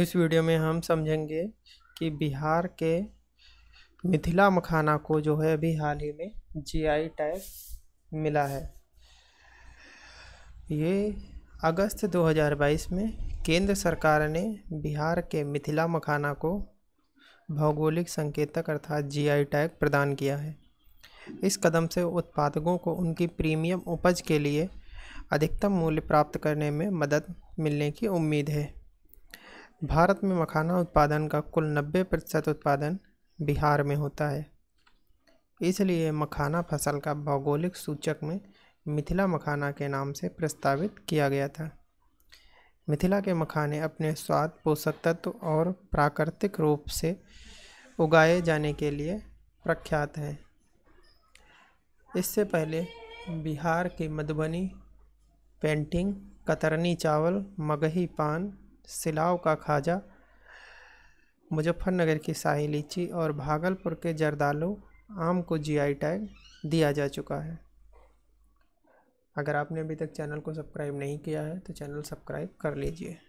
इस वीडियो में हम समझेंगे कि बिहार के मिथिला मखाना को जो है अभी हाल ही में जीआई टैग मिला है ये अगस्त 2022 में केंद्र सरकार ने बिहार के मिथिला मखाना को भौगोलिक संकेतक अर्थात जीआई टैग प्रदान किया है इस कदम से उत्पादकों को उनकी प्रीमियम उपज के लिए अधिकतम मूल्य प्राप्त करने में मदद मिलने की उम्मीद है भारत में मखाना उत्पादन का कुल नब्बे प्रतिशत उत्पादन बिहार में होता है इसलिए मखाना फसल का भौगोलिक सूचक में मिथिला मखाना के नाम से प्रस्तावित किया गया था मिथिला के मखाने अपने स्वाद पोषक तत्व और प्राकृतिक रूप से उगाए जाने के लिए प्रख्यात हैं इससे पहले बिहार की मधुबनी पेंटिंग कतरनी चावल मगही पान सिलाव का खाजा मुजफ्फरनगर की शाही लीची और भागलपुर के जरदालू आम को जीआई टैग दिया जा चुका है अगर आपने अभी तक चैनल को सब्सक्राइब नहीं किया है तो चैनल सब्सक्राइब कर लीजिए